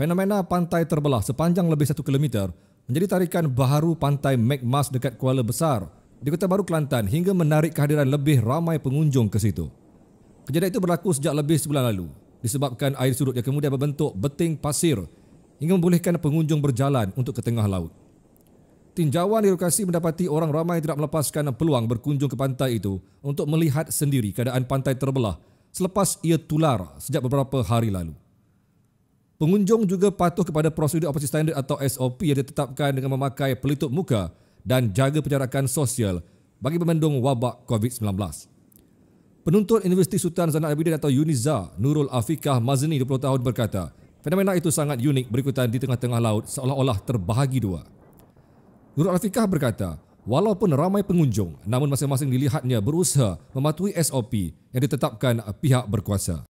Fenomena pantai terbelah sepanjang lebih 1 km menjadi tarikan baharu pantai Megmas dekat Kuala Besar di Kota Baru Kelantan hingga menarik kehadiran lebih ramai pengunjung ke situ. Kejadian itu berlaku sejak lebih sebulan lalu disebabkan air surut yang kemudian berbentuk beting pasir hingga membolehkan pengunjung berjalan untuk ke tengah laut. Tinjauan di lokasi mendapati orang ramai tidak melepaskan peluang berkunjung ke pantai itu untuk melihat sendiri keadaan pantai terbelah selepas ia tular sejak beberapa hari lalu. Pengunjung juga patuh kepada prosedur operasi standard atau SOP yang ditetapkan dengan memakai pelitup muka dan jaga penjarakan sosial bagi memendung wabak COVID-19. Penuntut Universiti Sultan Zainal Abidin atau UNIZA, Nurul Afiqah Mazni 20 tahun berkata, fenomena itu sangat unik berikutan di tengah-tengah laut seolah-olah terbahagi dua. Nurul Afiqah berkata, walaupun ramai pengunjung, namun masing-masing dilihatnya berusaha mematuhi SOP yang ditetapkan pihak berkuasa.